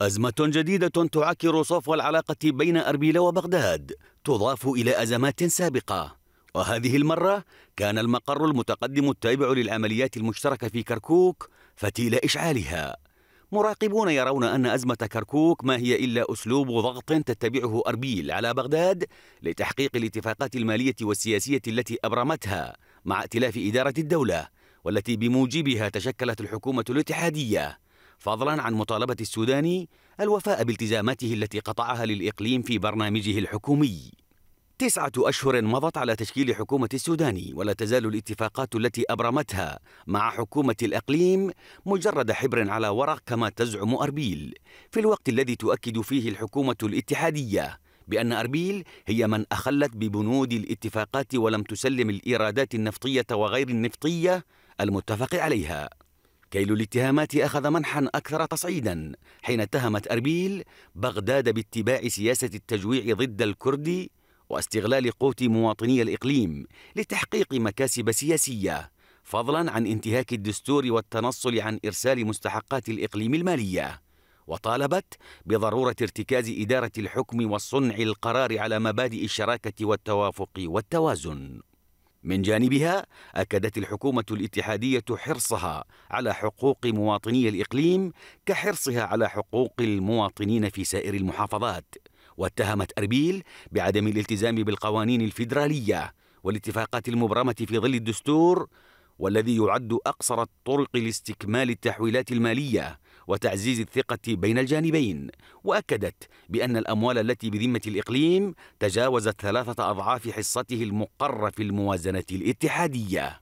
أزمة جديدة تعكر صفو العلاقة بين أربيل وبغداد تضاف إلى أزمات سابقة وهذه المرة كان المقر المتقدم التابع للعمليات المشتركة في كركوك فتيل إشعالها مراقبون يرون أن أزمة كركوك ما هي إلا أسلوب ضغط تتبعه أربيل على بغداد لتحقيق الاتفاقات المالية والسياسية التي أبرمتها مع ائتلاف إدارة الدولة والتي بموجبها تشكلت الحكومة الاتحادية فضلا عن مطالبة السوداني الوفاء بالتزاماته التي قطعها للإقليم في برنامجه الحكومي تسعة أشهر مضت على تشكيل حكومة السوداني ولا تزال الاتفاقات التي أبرمتها مع حكومة الإقليم مجرد حبر على ورق كما تزعم أربيل في الوقت الذي تؤكد فيه الحكومة الاتحادية بأن أربيل هي من أخلت ببنود الاتفاقات ولم تسلم الإيرادات النفطية وغير النفطية المتفق عليها كيل الاتهامات أخذ منحا أكثر تصعيدا حين اتهمت أربيل بغداد باتباع سياسة التجويع ضد الكرد واستغلال قوت مواطني الإقليم لتحقيق مكاسب سياسية فضلا عن انتهاك الدستور والتنصل عن إرسال مستحقات الإقليم المالية وطالبت بضرورة ارتكاز إدارة الحكم والصنع القرار على مبادئ الشراكة والتوافق والتوازن من جانبها اكدت الحكومه الاتحاديه حرصها على حقوق مواطني الاقليم كحرصها على حقوق المواطنين في سائر المحافظات واتهمت اربيل بعدم الالتزام بالقوانين الفيدراليه والاتفاقات المبرمه في ظل الدستور والذي يعد اقصر الطرق لاستكمال التحويلات الماليه وتعزيز الثقة بين الجانبين وأكدت بأن الأموال التي بذمة الإقليم تجاوزت ثلاثة أضعاف حصته المقرة في الموازنة الاتحادية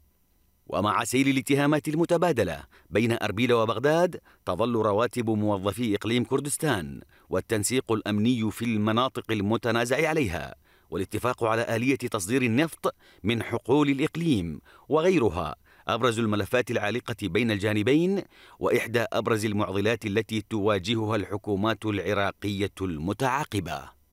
ومع سيل الاتهامات المتبادلة بين أربيل وبغداد تظل رواتب موظفي إقليم كردستان والتنسيق الأمني في المناطق المتنازع عليها والاتفاق على آلية تصدير النفط من حقول الإقليم وغيرها أبرز الملفات العالقة بين الجانبين وإحدى أبرز المعضلات التي تواجهها الحكومات العراقية المتعاقبة